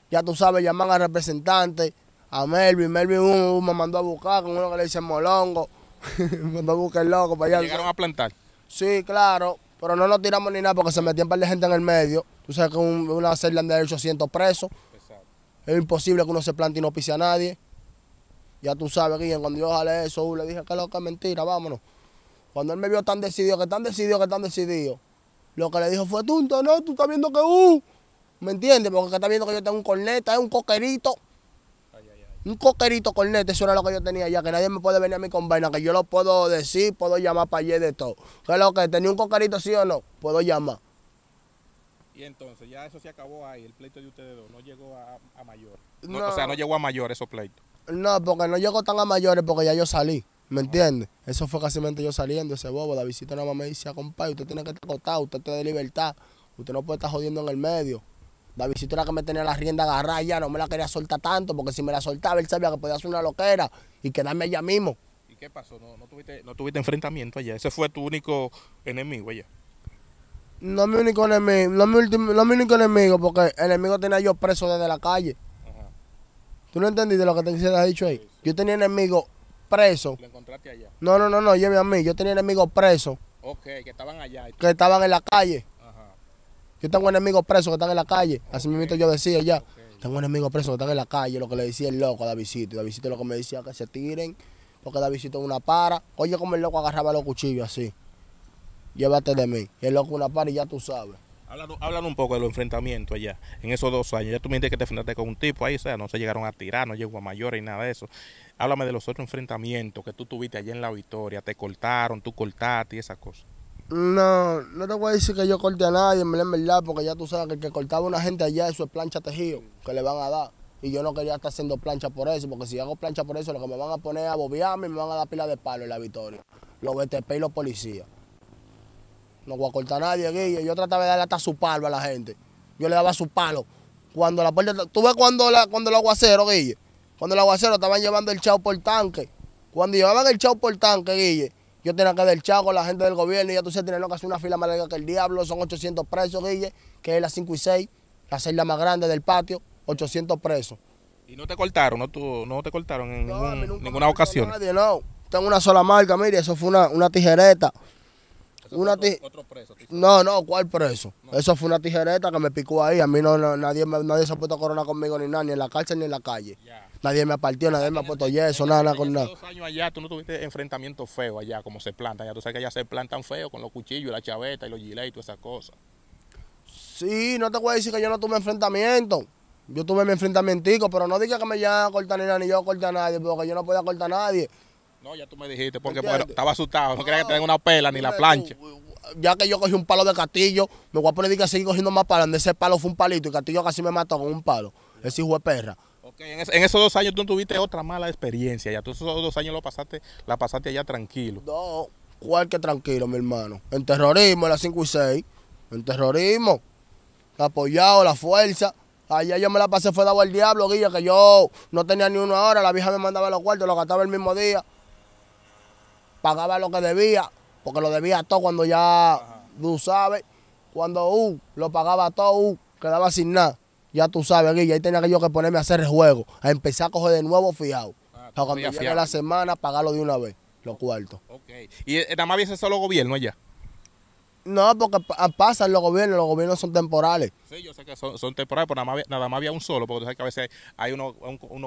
Ya tú sabes, llaman al representante, a Melvin. Melvin me mandó a buscar con uno que le dice Molongo. me mandó a buscar el loco para allá. ¿Llegaron a plantar? Sí, claro, pero no nos tiramos ni nada porque se metió un par de gente en el medio. Tú sabes que una celda de 800 presos. Es imposible que uno se plante y no pise a nadie. Ya tú sabes, Guillén, cuando yo jale eso, le dije que es mentira, vámonos. Cuando él me vio tan decidido, que tan decidido, que tan decidido, lo que le dijo fue, tú, no, tú estás viendo que, uh, ¿me entiendes? Porque está viendo que yo tengo un corneta, es un coquerito. Un coquerito corneta, eso era lo que yo tenía ya, que nadie me puede venir a mí con vaina, que yo lo puedo decir, puedo llamar para allá de todo. ¿Qué es lo que? ¿Tenía un coquerito sí o no? Puedo llamar. Y entonces ya eso se acabó ahí, el pleito de ustedes dos, no llegó a, mayor. o sea, no llegó a mayor esos pleitos. No, porque no llegó tan a mayores porque ya yo salí. ¿Me entiendes? Eso fue casi yo saliendo, ese bobo. La visita nada más me dice, compadre, usted tiene que estar acostado, usted de libertad. Usted no puede estar jodiendo en el medio. La visita era que me tenía la rienda agarrada ya, no me la quería soltar tanto, porque si me la soltaba, él sabía que podía hacer una loquera y quedarme allá mismo. ¿Y qué pasó? ¿No, tuviste, no tuviste enfrentamiento allá? ¿Ese fue tu único enemigo allá? No es mi único enemigo, no mi, no mi único enemigo, porque el enemigo tenía yo preso desde la calle. ¿Tú no entendiste lo que te quisiera dicho ahí? Yo tenía enemigos presos. ¿Lo encontraste allá? No, no, no, no, yo a mí, yo tenía enemigos presos. Ok, que estaban allá. Que estaban en la calle. Ajá. Yo tengo enemigos presos que están en la calle. Así mismo yo decía ya. Tengo enemigos presos que están en la calle, lo que le decía el loco a Davidito. Davidito lo que me decía que se tiren, porque Davidito es una para. Oye, como el loco agarraba los cuchillos así llévate de mí. es loco una par y ya tú sabes. Háblame un poco de los enfrentamientos allá, en esos dos años. Ya tú me dijiste que te enfrentaste con un tipo ahí, o sea, no se llegaron a tirar, no llegó a mayores y nada de eso. Háblame de los otros enfrentamientos que tú tuviste allá en la Victoria. Te cortaron, tú cortaste y esas cosas. No, no te voy a decir que yo corté a nadie, en verdad, porque ya tú sabes que el que cortaba a una gente allá, eso es plancha tejido, que le van a dar. Y yo no quería estar haciendo plancha por eso, porque si hago plancha por eso, lo que me van a poner a bobearme y me van a dar pila de palo en la Victoria. Los BTP y los policías. No voy a cortar a nadie, Guille. Yo trataba de darle hasta su palo a la gente. Yo le daba su palo. Cuando la puerta. Tú ves cuando, la, cuando el aguacero, Guille. Cuando el aguacero estaban llevando el chao por tanque. Cuando llevaban el chau por tanque, Guille. Yo tenía que del chavo con la gente del gobierno y ya tú se tienes que hacer una fila más larga que el diablo. Son 800 presos, Guille, que es la 5 y 6, la celda más grande del patio, 800 presos. ¿Y no te cortaron? ¿No, te cortaron en ninguna ocasión? Nadie, no. Tengo una sola marca, mire, eso fue una, una tijereta otro, preso, no, no, ¿cuál preso? Eso fue una tijereta que me picó ahí. A mí no, nadie, me, nadie se ha puesto corona conmigo ni nada, ni en la cárcel ni en la calle. Nadie me partido, nadie me ha puesto yeso, nada, nada con nada. dos años allá, tú no tuviste enfrentamiento feo allá, como se planta. Ya tú sabes que allá se plantan feo con los cuchillos, la chaveta y los gilets y todas esas cosas. Sí, no te voy a decir que yo no tuve enfrentamiento. Yo tuve mi enfrentamiento, pero no digas que me ya cortar ni nada, ni yo cortar a nadie, porque yo no podía cortar a nadie. No, ya tú me dijiste, porque estaba asustado, no quería que ah, tenga una pela ni la plancha. Ya que yo cogí un palo de Castillo, me voy a poner que seguir cogiendo más palos. Ese palo fue un palito y Castillo casi me mató con un palo. Ese hijo de perra. Ok, en, esos dos años tú tuviste otra mala experiencia. Ya tú esos dos años lo pasaste, la pasaste allá tranquilo. No, cuál que tranquilo, mi hermano. En terrorismo, en las 5 y 6. En terrorismo. Apoyado, la fuerza. Allá yo me la pasé fue dado al diablo, guía, que yo no tenía ni una hora. La vieja me mandaba a los cuartos, lo gastaba el mismo día pagaba lo que debía, porque lo debía todo cuando ya, tú sabes, cuando uh, lo pagaba todo, uh, quedaba sin nada. Ya tú sabes, Guilla, ahí tenía que yo que ponerme a hacer el juego, a empezar a coger de nuevo fiado. Ah, o cuando la semana, pagarlo de una vez, lo cuarto. ¿Y eh, nada más ese solo gobierno allá? No, porque pasan los gobiernos, los gobiernos son temporales. Sí, yo sé que son, temporales, pero nada más, había, un solo, porque tú sabes que a veces hay uno,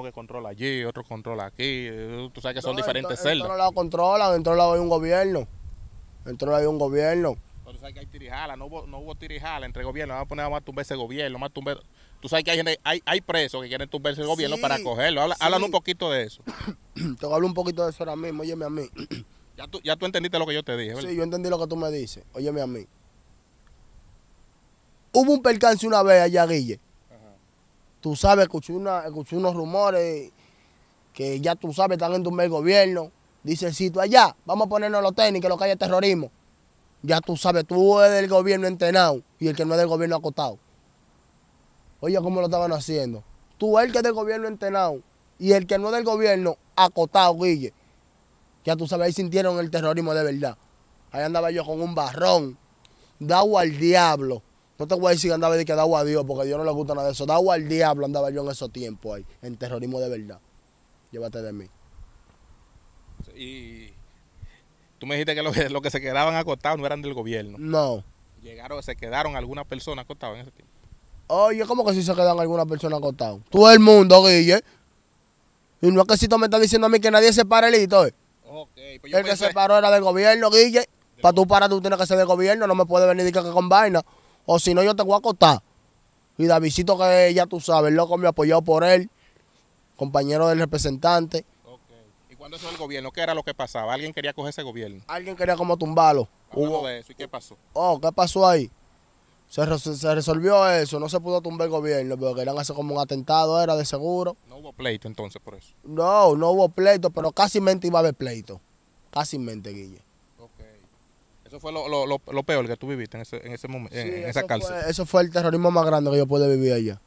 que controla allí, otro controla aquí, eh, tú sabes que son diferentes celdas. En otro lado controlan, en otro lado hay un gobierno, en otro lado hay un gobierno. Pero tú sabes que hay tirijala, no hubo, no tirijala entre gobiernos, vamos a poner, a a tumbar ese gobierno, más Tú sabes que hay, gente, hay, hay presos que quieren tumbarse el gobierno para cogerlo, Habla, un poquito de eso. Te hablar un poquito de eso ahora mismo, óyeme a mí. Ya tú, entendiste lo que yo te dije, Sí, yo entendí lo que tú me dices. Óyeme a mí. Hubo un percance una vez allá, Guille. Tú sabes, escuché, una, unos rumores que ya tú sabes, están en tu medio gobierno. Dice si tú allá, vamos a ponernos los técnicos que lo que hay terrorismo. Ya tú sabes, tú eres del gobierno entrenado y el que no es del gobierno acotado. Oye, ¿cómo lo estaban haciendo? Tú, eres el que es del gobierno entrenado y el que no es del gobierno acotado, Guille. Ya tú sabes, ahí sintieron el terrorismo de verdad. Ahí andaba yo con un barrón. Da agua al diablo. No te voy a decir que andaba de que da agua a Dios, porque a Dios no le gusta nada de eso. Da agua al diablo andaba yo en esos tiempos ahí, en terrorismo de verdad. Llévate de mí. Y tú me dijiste que los, que se quedaban acostados no eran del gobierno. No. Llegaron, se quedaron algunas personas acostadas en ese tiempo. Oye, ¿cómo que si se quedan algunas personas acostadas? Todo el mundo, Guille. Y no es que si tú me estás diciendo a mí que nadie se para el eh. Pues el que se paró era del gobierno, Guille. para tú parar, tú tienes que ser del gobierno. No me puedes venir que, con vaina. O si no, yo te voy a acostar. Y Davidito, que ya tú sabes, loco, me apoyado por él. Compañero del representante. ¿Y cuando eso el gobierno? ¿Qué era lo que pasaba? ¿Alguien quería coger ese gobierno? Alguien quería como tumbarlo. Hubo eso. ¿Y qué pasó? Oh, ¿qué pasó ahí? Se, resolvió eso, no se pudo tumbar el gobierno, pero querían hacer como un atentado, era de seguro. ¿No hubo pleito entonces por eso? No, no hubo pleito, pero casi mente iba a haber pleito. Casi mente, Guille. Eso fue lo, peor que tú viviste en ese, momento, en, esa cárcel. eso fue el terrorismo más grande que yo pude vivir allá.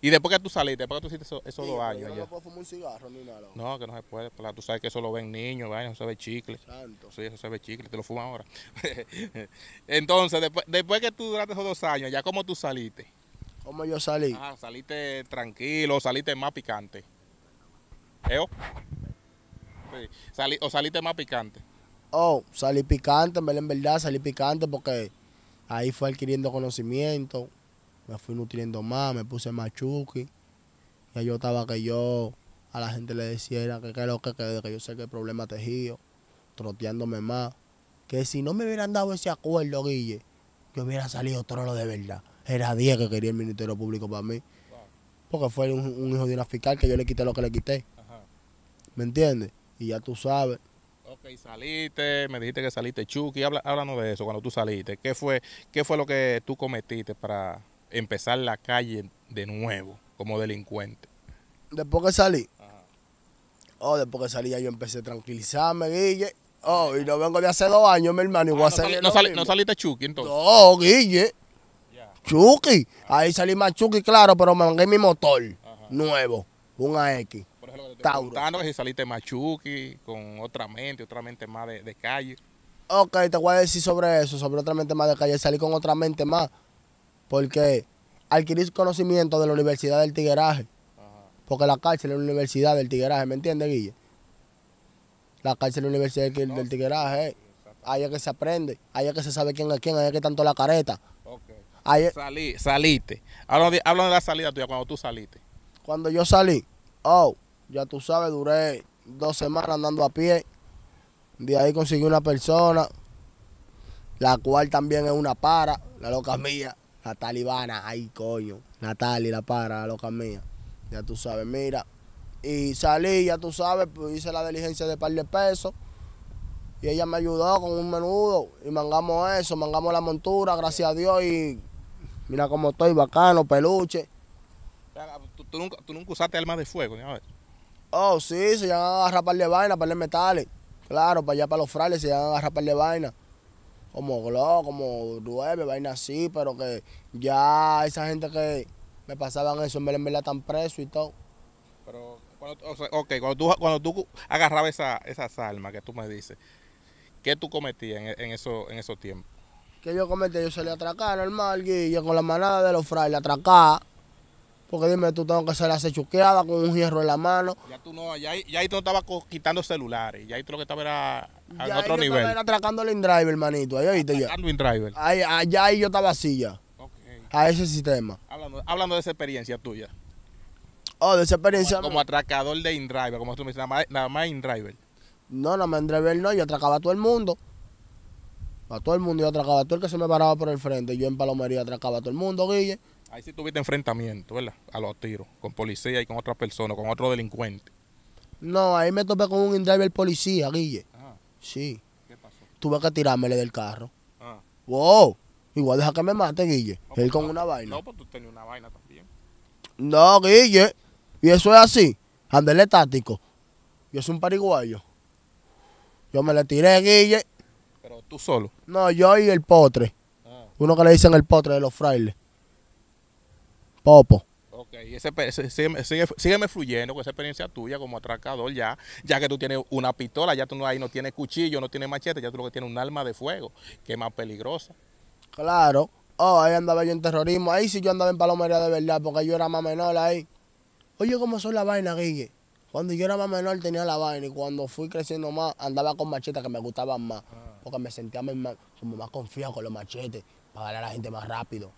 ¿Y después que tú saliste, después que tú hiciste esos, dos años? Yo no, puedo fumar cigarro ni nada. No, que no se puede. Pues, tú sabes que eso lo ven niños, no se ve chicle. Santo. Sí, eso se ve chicle, te lo fuma ahora. Entonces, después, después que tú duraste esos dos años, ¿ya cómo tú saliste? ¿Cómo yo salí? Ah, saliste tranquilo, saliste más picante. ¿Eo? ¿Eh? Sí. ¿O saliste más picante? Oh, salí picante, en verdad, salí picante porque ahí fue adquiriendo conocimiento me fui nutriendo más, me puse más chuki. Y yo estaba que yo a la gente le decía que, lo que, que, yo sé que el problema tejido, troteándome más. Que si no me hubieran dado ese acuerdo, Guille, yo hubiera salido trono de verdad. Era 10 que quería el Ministerio Público para mí. Porque fue un, hijo de una fiscal que yo le quité lo que le quité. ¿Me entiendes? Y ya tú sabes. Ok, saliste, me dijiste que saliste Chucky, Habla, háblanos de eso, cuando tú saliste. ¿Qué fue, ¿Qué fue lo que tú cometiste para, empezar la calle de nuevo como delincuente? Después que salí. Oh, después que salí ya yo empecé a tranquilizarme, Guille. Oh, y no vengo de hace dos años, mi hermano. Igual ah, no, no, saliste Chucky entonces. No, Guille. Chucky. Ahí salí más claro, pero me mangué mi motor nuevo, un AX. Por ejemplo, te que si saliste más con otra mente, otra mente más de, de calle. Ok, te voy a decir sobre eso, sobre otra mente más de calle. Salí con otra mente más porque adquirí conocimiento de la Universidad del Tigueraje. Porque la cárcel es la Universidad del Tigueraje, ¿me entiendes, Guille? La cárcel es la Universidad del, Tigeraje. Tigueraje. Eh. Ahí es que se aprende, ahí es que se sabe quién es quién, ahí es que tanto la careta. Okay. saliste. hablando de la salida tuya, cuando tú saliste. Cuando yo salí, oh, ya tú sabes, duré dos semanas andando a pie. De ahí conseguí una persona, la cual también es una para, la loca mía. La talibana, ay coño. Natalie, la para, la loca mía. Ya tú sabes, mira. Y salí, ya tú sabes, pues, hice la diligencia de par de pesos. Y ella me ayudó con un menudo. Y mangamos eso, mangamos la montura, gracias a Dios. Y mira cómo estoy, bacano, peluche. Pues, ¿Tú, nunca, usaste armas de fuego? ver. Oh, sí, se llaman a agarrar par de vainas, par metales. Claro, para allá para los frales se llevan a agarrar par de vainas como glow, como Duerme, vaina así, pero que ya esa gente que me pasaban eso, en la están tan preso y todo. Pero, cuando, o ok, cuando tú, cuando tú agarrabas esa, esas almas que tú me dices, ¿qué tú cometías en, en esos en tiempos? ¿Qué yo cometí, yo salí a atracar, normal, guilla, con la manada de los frailes, atracaba. Porque dime, tú tengo que ser sechuqueada con un hierro en la mano. Ya tú no, ya, ya ahí tú no estabas quitando celulares, ya ahí tú lo que estabas era a otro nivel. atracando el driver, manito Ahí Ahí, allá ahí yo estaba así A ese sistema. Hablando, de esa experiencia tuya. Oh, de esa experiencia. Como, atracador de InDriver, como tú me dices, nada más, in InDriver. No, nada más InDriver no, yo atracaba a todo el mundo. A todo el mundo, yo atracaba a todo el que se me paraba por el frente. Yo en Palomería atracaba a todo el mundo, Guille. Ahí sí tuviste enfrentamiento, ¿verdad? A los tiros, con policía y con otras personas, con otro delincuente. No, ahí me topé con un InDriver policía, Guille. Sí. ¿Qué pasó? Tuve que tirármele del carro. Ah. Wow. Igual deja que me mate, Guille. Él pues, con una vaina. No, pues tú tenías una vaina también. No, Guille. Y eso es así. Andele táctico. Yo soy un pariguayo. Yo me le tiré, Guille. ¿Pero tú solo? No, yo y el potre. Ah. Uno que le dicen el potre de los frailes. Popo sígueme fluyendo con esa experiencia tuya como atracador ya, ya que tú tienes una pistola, ya tú no, ahí no tienes cuchillo, no tienes machete, ya tú lo que tienes un arma de fuego, que es más peligrosa. Claro. Oh, ahí andaba yo en terrorismo. Ahí sí yo andaba en palomería de verdad, porque yo era más menor ahí. Oye, ¿cómo son las vaina, Guille? Cuando yo era más menor tenía la vaina y cuando fui creciendo más andaba con machetas que me gustaban más, ah. porque me sentía más, como más confiado con los machetes para dar a la gente más rápido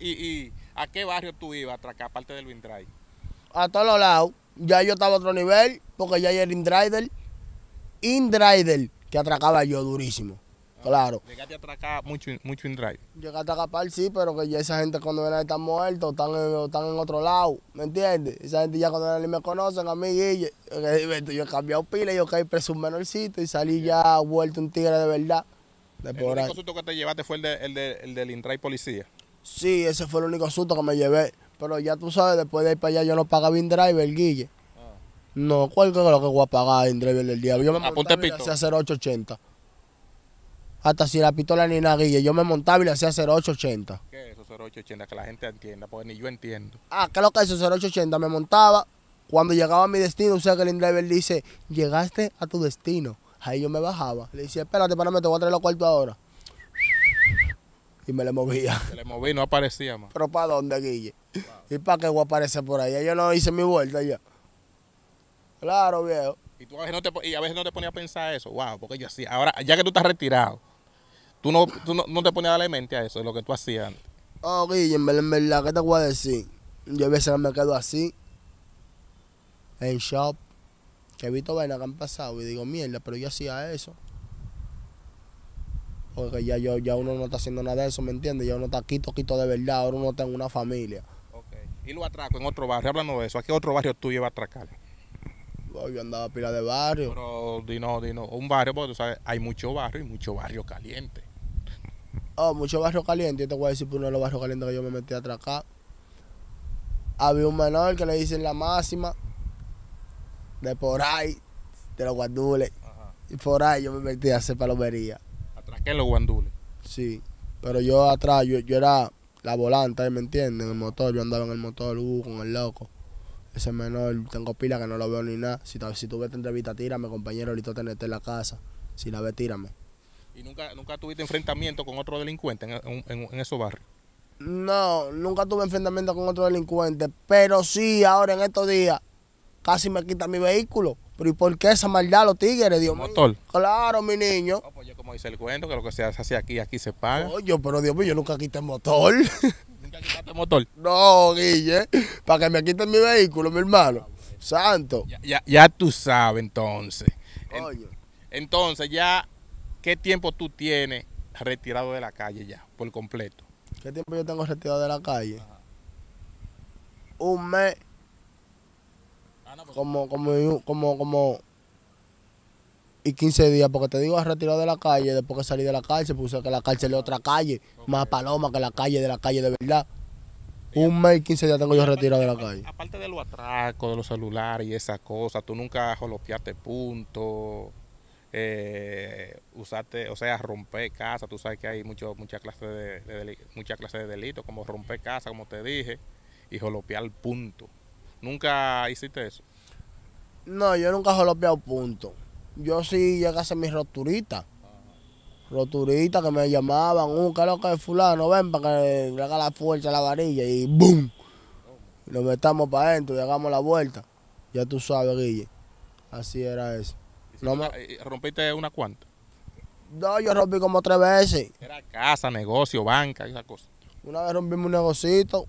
y, a qué barrio tú ibas a atracar, aparte del windride? A todos los lados. Ya yo estaba a otro nivel, porque ya era Indrider. Indrider, que atracaba yo durísimo. Ah, claro. Llegaste a atracar mucho, mucho Indrider. Llegaste a atracar, sí, pero que ya esa gente cuando viene están muerto están están en otro lado. ¿Me entiendes? Esa gente ya cuando viene me conocen a mí, y yo, eh, yo he cambiado pila, yo caí preso un menorcito y salí ya vuelto un tigre de verdad. ¿El único asunto que te llevaste fue el, de, el, de, del Indrive Policía? Sí, ese fue el único asunto que me llevé. Pero ya tú sabes, después de ir para allá yo no pagaba InDriver, Guille. Ah. No, ¿cuál es lo que voy a pagar InDriver el día? Yo me ah, montaba y le hacía 0880. Hasta si la pistola ni nada, Guille. Yo me montaba y le hacía 0880. ¿Qué es eso 0880? Que la gente entienda, porque ni yo entiendo. Ah, ¿qué es lo que es eso 0880? Me montaba. Cuando llegaba a mi destino, o sea que el InDriver dice, llegaste a tu destino. Ahí yo me bajaba. Le decía, espérate, para te voy a traer los cuartos ahora. Y me le movía. Se le moví, no aparecía más. Pero ¿para dónde, Guille? ¿Y para qué voy a aparecer por ahí? Yo no hice mi vuelta ya. Claro, viejo. Y, a veces no te, y a ponías a pensar eso. Wow, porque yo hacía. Ahora, ya que tú estás retirado, tú no, te ponías a darle mente a eso, lo que tú hacías antes. Oh, Guille, en verdad, ¿qué te voy a decir? Yo a veces me quedo así, en shop, he visto vainas que han pasado y digo, mierda, pero yo hacía eso. Porque ya, yo, ya uno no está haciendo nada de eso, ¿me entiendes? Ya uno está quito, quito de verdad, ahora uno está una familia. Okay. ¿Y lo atraco en otro barrio? hablando de eso. ¿A qué otro barrio tú llevas a atracar? Yo andaba a pila de barrio. Pero, dino, dino, un barrio, porque tú sabes, hay mucho barrio y mucho barrio caliente. Oh, muchos barrios calientes. Yo te voy a decir por uno de los barrios calientes que yo me metí a atracar. Había un menor que le dicen la máxima de por ahí, de los guandules. Y por ahí yo me metí a hacer palomería. ¿Atraqué los guandules? Sí, pero yo atrás, yo, era la volante, ¿me entiendes? En el motor, yo andaba en el motor, uh, con el loco. Ese menor, tengo pila que no lo veo ni nada. Si, si tú ves entrevista, tírame, compañero, ahorita tenerte en la casa. Si la ves, tírame. ¿Y nunca, nunca tuviste enfrentamiento con otro delincuente en, en, en esos barrios? No, nunca tuve enfrentamiento con otro delincuente, pero sí ahora en estos días casi me quita mi vehículo. Pero ¿y por qué esa maldad los tigres, Dios mío? Motor. Claro, mi niño. Pues, como dice el cuento, que lo que se hace aquí, aquí se paga. Oye, pero Dios mío, yo nunca quité el motor. ¿Nunca quité motor? No, Guille, para que me quiten mi vehículo, mi hermano. Ah, Santo. Ya, tú sabes entonces. Entonces, ya, ¿qué tiempo tú tienes retirado de la calle ya, por completo? ¿Qué tiempo yo tengo retirado de la calle? Un mes como, como, como, como, y 15 días, porque te digo, retirado de la calle, después que salí de la cárcel, puse que la cárcel es otra calle, más paloma que la calle de la calle de verdad. Un mes y 15 días tengo yo retirado de la calle. Aparte de los atracos, de los celulares y esas cosas, tú nunca jolopeaste punto eh, usaste, o sea, romper casa, tú sabes que hay mucho, mucha clase de, mucha clase de delitos, como romper casa, como te dije, y jolopear punto. ¿Nunca hiciste eso? No, yo nunca veo punto. Yo sí llegué a hacer mis roturitas. Roturitas que me llamaban, un uh, que lo que fulano, ven para que le haga la fuerza a la varilla y ¡boom! Lo metamos para adentro y hagamos la vuelta. Ya tú sabes, Guille. Así era eso. Eh, ¿Rompiste una cuanta? No, yo rompí como tres veces. Era casa, negocio, banca, esas cosas. Una vez rompimos un negocito,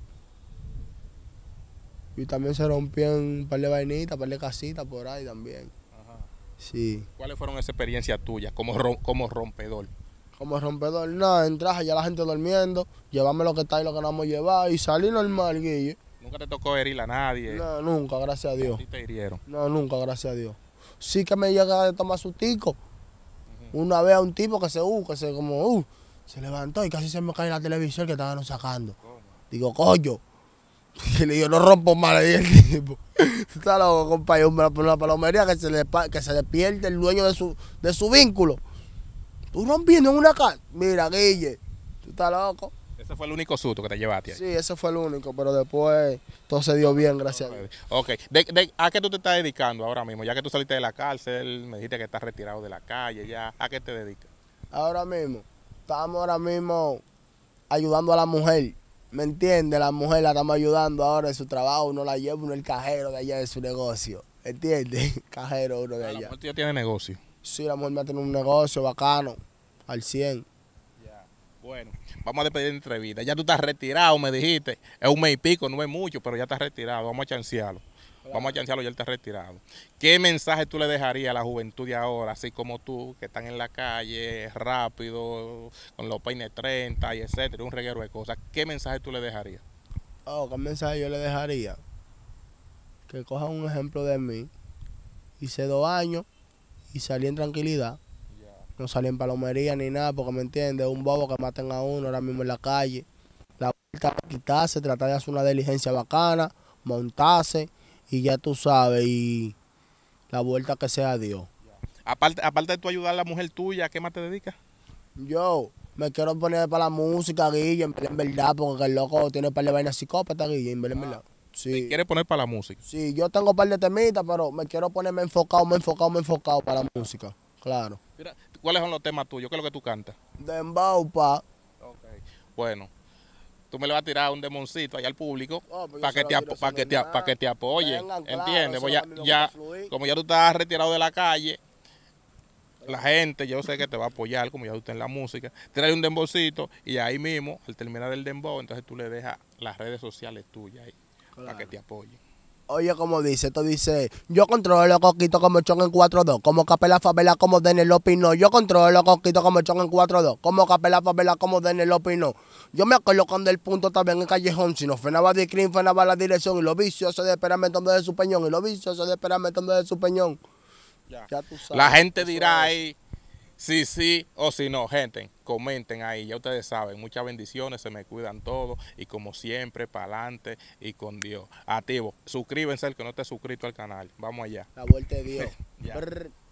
y también se rompían un par de vainitas, un par de casitas por ahí también. Ajá. Sí. ¿Cuáles fueron esas experiencias tuyas como, como rompedor? Como rompedor, nada, entras allá la gente durmiendo, Llévame lo que está y lo que no vamos a llevar y salí normal, Guille. ¿Nunca te tocó herir a nadie? No, nunca, gracias a Dios. ti te hirieron? No, nunca, gracias a Dios. Sí que me llega a tomar su tico. Una vez a un tipo que se, uh, que se como, uh, se levantó y casi se me cae la televisión que estaban sacando. Digo, coño Y le digo, no rompo mal le el tipo. Está loco, compañero. una palomería que se, le, que se le pierde el dueño de su, de su vínculo. Tú rompiendo en una casa. Mira, Guille, tú estás loco. Ese fue el único susto que te llevaste ahí. Sí, ese fue el único, pero después todo se dio bien, gracias a Dios. Ok, ¿a qué tú te estás dedicando ahora mismo? Ya que tú saliste de la cárcel, me dijiste que estás retirado de la calle, ya, ¿a qué te dedicas? Ahora mismo, estamos ahora mismo ayudando a la mujer ¿Me entiende, La mujer la estamos ayudando ahora en su trabajo, uno la lleva, uno el cajero de allá de su negocio. ¿Entiendes? Cajero uno de ah, allá. La ya tiene negocio. Sí, la mujer me tiene un negocio bacano, al 100. Ya, Bueno, vamos a despedir la entrevista. Ya tú estás retirado, me dijiste. Es un mes y pico, no es mucho, pero ya estás retirado. Vamos a chancearlo. Vamos a chancearlo, ya él está retirado. ¿Qué mensaje tú le dejarías a la juventud de ahora, así como tú, que están en la calle, rápido, con los peines 30 y etcétera, un reguero de cosas? ¿Qué mensaje tú le dejarías? Oh, ¿qué mensaje yo le dejaría? Que cojan un ejemplo de mí. Hice dos años y salí en tranquilidad. No salí en palomería ni nada, porque me entiendes, un bobo que maten a uno ahora mismo en la calle. La vuelta quitarse, tratar de hacer una diligencia bacana, montarse y ya tú sabes, y la vuelta que sea Dios. Aparte, aparte de tú ayudar a la mujer tuya, ¿a qué más te dedicas? Yo me quiero poner para la música, Guille, en verdad, porque el loco tiene un par de vainas psicópata, Guille, en verdad. Ah, ¿Te quieres poner para la música? Sí, yo tengo un par de temitas, pero me quiero ponerme enfocado, me enfocado, me enfocado para la música, claro. ¿cuáles son los temas tuyos? ¿Qué es lo que tú cantas? De pa. Ok, Bueno, tú me le vas a tirar un demoncito allá al público para que, te apoyen, ¿entiendes? como ya tú estás retirado de la calle, la gente, yo sé que te va a apoyar, como ya tú estás en la música. Trae un demoncito y ahí mismo, al terminar el dembow, entonces tú le dejas las redes sociales tuyas ahí para que te apoyen. Oye, como dice, tú dice, yo controlo los coquitos como Chong en 4-2, como capela favela como den el Opino. Yo controlo los coquitos como Chong en 4-2, como capela favela como den el Opino. Yo me acuerdo cuando el punto también en callejón, si no frenaba de frenaba la dirección y lo vicioso de esperarme donde de su peñón, y lo vicioso de esperarme donde de su peñón. la gente dirá ahí si sí o si no, gente, comenten ahí, ya ustedes saben, muchas bendiciones, se me cuidan todos y como siempre, para adelante y con Dios. Activo, suscríbanse el que no esté suscrito al canal, vamos allá. La vuelta de Dios.